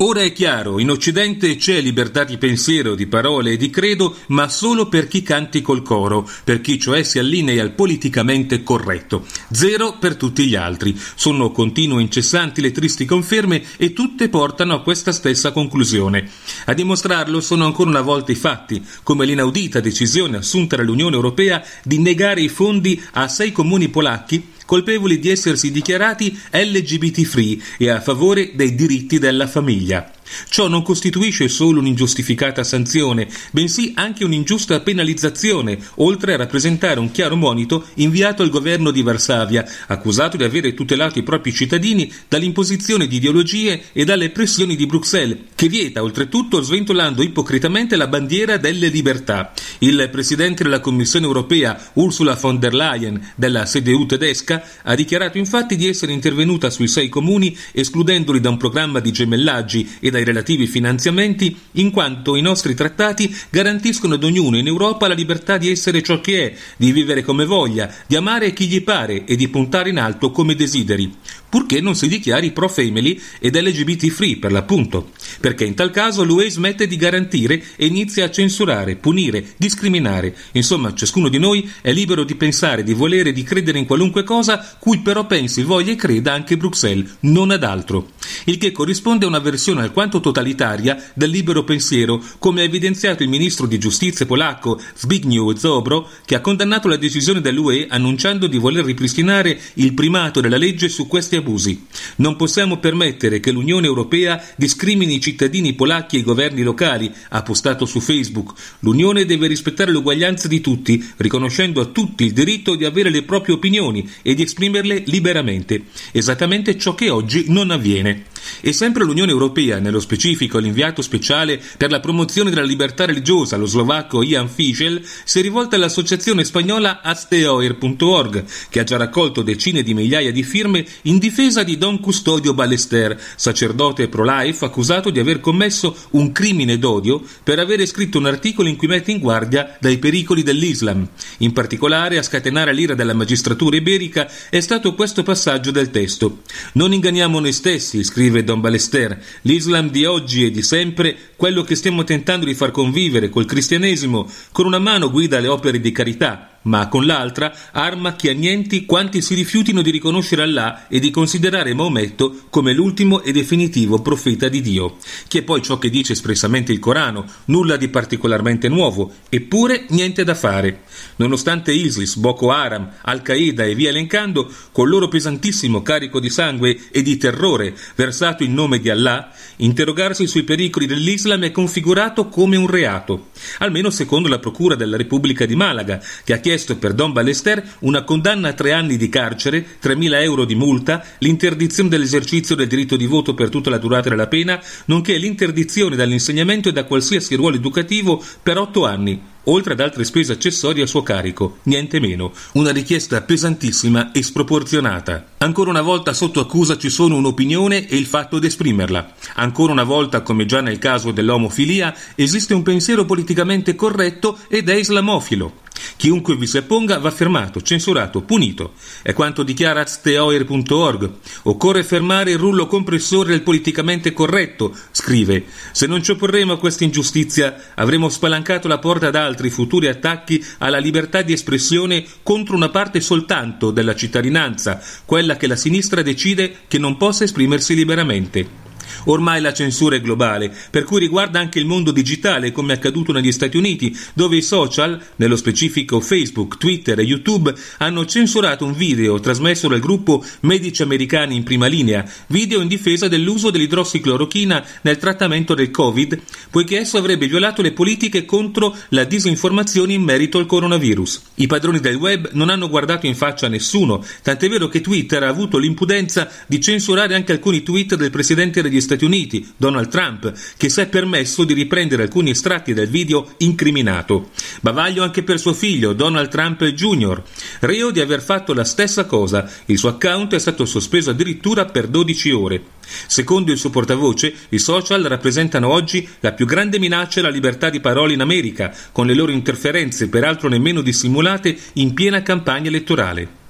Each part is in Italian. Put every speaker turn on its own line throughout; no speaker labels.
Ora è chiaro, in Occidente c'è libertà di pensiero, di parole e di credo, ma solo per chi canti col coro, per chi cioè si allinea al politicamente corretto. Zero per tutti gli altri. Sono continue e incessanti le tristi conferme e tutte portano a questa stessa conclusione. A dimostrarlo sono ancora una volta i fatti, come l'inaudita decisione assunta dall'Unione Europea di negare i fondi a sei comuni polacchi colpevoli di essersi dichiarati LGBT free e a favore dei diritti della famiglia. Ciò non costituisce solo un'ingiustificata sanzione, bensì anche un'ingiusta penalizzazione, oltre a rappresentare un chiaro monito inviato al governo di Varsavia, accusato di avere tutelato i propri cittadini dall'imposizione di ideologie e dalle pressioni di Bruxelles, che vieta oltretutto sventolando ipocritamente la bandiera delle libertà. Il presidente della Commissione europea, Ursula von der Leyen, della CDU tedesca, ha dichiarato infatti di essere intervenuta sui sei comuni escludendoli da un programma di gemellaggi e da dai relativi finanziamenti, in quanto i nostri trattati garantiscono ad ognuno in Europa la libertà di essere ciò che è, di vivere come voglia, di amare chi gli pare e di puntare in alto come desideri, purché non si dichiari pro-family ed LGBT free per l'appunto, perché in tal caso l'UE smette di garantire e inizia a censurare, punire, discriminare. Insomma, ciascuno di noi è libero di pensare, di volere, di credere in qualunque cosa, cui però pensi, voglia e creda anche Bruxelles, non ad altro. Il che corrisponde a una versione alquanto quanto totalitaria del libero pensiero, come ha evidenziato il ministro di giustizia polacco Zbigniew Zobro, che ha condannato la decisione dell'UE annunciando di voler ripristinare il primato della legge su questi abusi. Non possiamo permettere che l'Unione Europea discrimini i cittadini polacchi e i governi locali, ha postato su Facebook. L'Unione deve rispettare l'uguaglianza di tutti, riconoscendo a tutti il diritto di avere le proprie opinioni e di esprimerle liberamente. Esattamente ciò che oggi non avviene. E sempre l'Unione Europea, nello specifico l'inviato speciale per la promozione della libertà religiosa, lo slovacco Ian Fischel, si è rivolta all'associazione spagnola Asteoer.org, che ha già raccolto decine di migliaia di firme in difesa di Don Custodio Ballester, sacerdote pro-life accusato di aver commesso un crimine d'odio per aver scritto un articolo in cui mette in guardia dai pericoli dell'Islam. In particolare, a scatenare l'ira della magistratura iberica è stato questo passaggio del testo. Non inganniamo noi stessi, scrive Don Balester, l'Islam di oggi e di sempre, quello che stiamo tentando di far convivere col cristianesimo, con una mano guida le opere di carità, ma con l'altra arma chi annienti quanti si rifiutino di riconoscere Allah e di considerare Maometto come l'ultimo e definitivo profeta di Dio, che è poi ciò che dice espressamente il Corano, nulla di particolarmente nuovo, eppure niente da fare. Nonostante ISIS, Boko Haram, Al-Qaeda e via elencando, col loro pesantissimo carico di sangue e di terrore versato in nome di Allah, interrogarsi sui pericoli dell'Islam è configurato come un reato, almeno secondo la Procura della Repubblica di Malaga, che ha chiesto chiesto per Don Ballester una condanna a tre anni di carcere, 3.000 euro di multa, l'interdizione dell'esercizio del diritto di voto per tutta la durata della pena, nonché l'interdizione dall'insegnamento e da qualsiasi ruolo educativo per otto anni, oltre ad altre spese accessorie a suo carico, niente meno. Una richiesta pesantissima e sproporzionata. Ancora una volta sotto accusa ci sono un'opinione e il fatto di esprimerla. Ancora una volta, come già nel caso dell'omofilia, esiste un pensiero politicamente corretto ed è islamofilo. Chiunque vi si opponga va fermato, censurato, punito. È quanto dichiara azteoer.org. Occorre fermare il rullo compressore del politicamente corretto, scrive. Se non ci opporremo a questa ingiustizia, avremo spalancato la porta ad altri futuri attacchi alla libertà di espressione contro una parte soltanto della cittadinanza, quella che la sinistra decide che non possa esprimersi liberamente. Ormai la censura è globale, per cui riguarda anche il mondo digitale, come è accaduto negli Stati Uniti, dove i social, nello specifico Facebook, Twitter e YouTube, hanno censurato un video trasmesso dal gruppo Medici Americani in prima linea, video in difesa dell'uso dell'idrossiclorochina nel trattamento del Covid, poiché esso avrebbe violato le politiche contro la disinformazione in merito al coronavirus. I padroni del web non hanno guardato in faccia a nessuno, tant'è vero che Twitter ha avuto l'impudenza di censurare anche alcuni tweet del presidente degli degli Stati Uniti, Donald Trump, che si è permesso di riprendere alcuni estratti del video incriminato. Bavaglio anche per suo figlio, Donald Trump Jr., reo di aver fatto la stessa cosa. Il suo account è stato sospeso addirittura per 12 ore. Secondo il suo portavoce, i social rappresentano oggi la più grande minaccia alla libertà di parola in America, con le loro interferenze, peraltro nemmeno dissimulate, in piena campagna elettorale.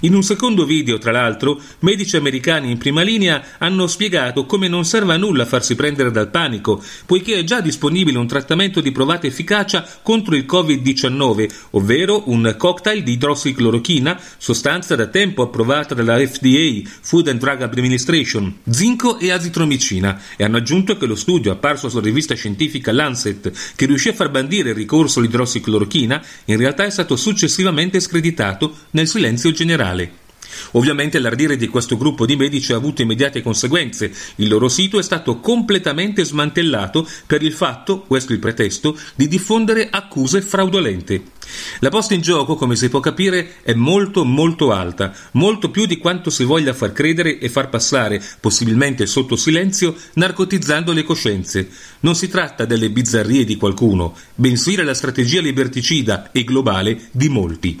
In un secondo video, tra l'altro, medici americani in prima linea hanno spiegato come non serva a nulla farsi prendere dal panico, poiché è già disponibile un trattamento di provata efficacia contro il Covid-19, ovvero un cocktail di idrossiclorochina, sostanza da tempo approvata dalla FDA, Food and Drug Administration, zinco e azitromicina, e hanno aggiunto che lo studio apparso sulla rivista scientifica Lancet, che riuscì a far bandire il ricorso all'idrossiclorochina, in realtà è stato successivamente screditato nel silenzio generale generale. Ovviamente l'ardire di questo gruppo di medici ha avuto immediate conseguenze. Il loro sito è stato completamente smantellato per il fatto, questo il pretesto, di diffondere accuse fraudolente. La posta in gioco, come si può capire, è molto molto alta, molto più di quanto si voglia far credere e far passare, possibilmente sotto silenzio, narcotizzando le coscienze. Non si tratta delle bizzarrie di qualcuno, bensì della strategia liberticida e globale di molti.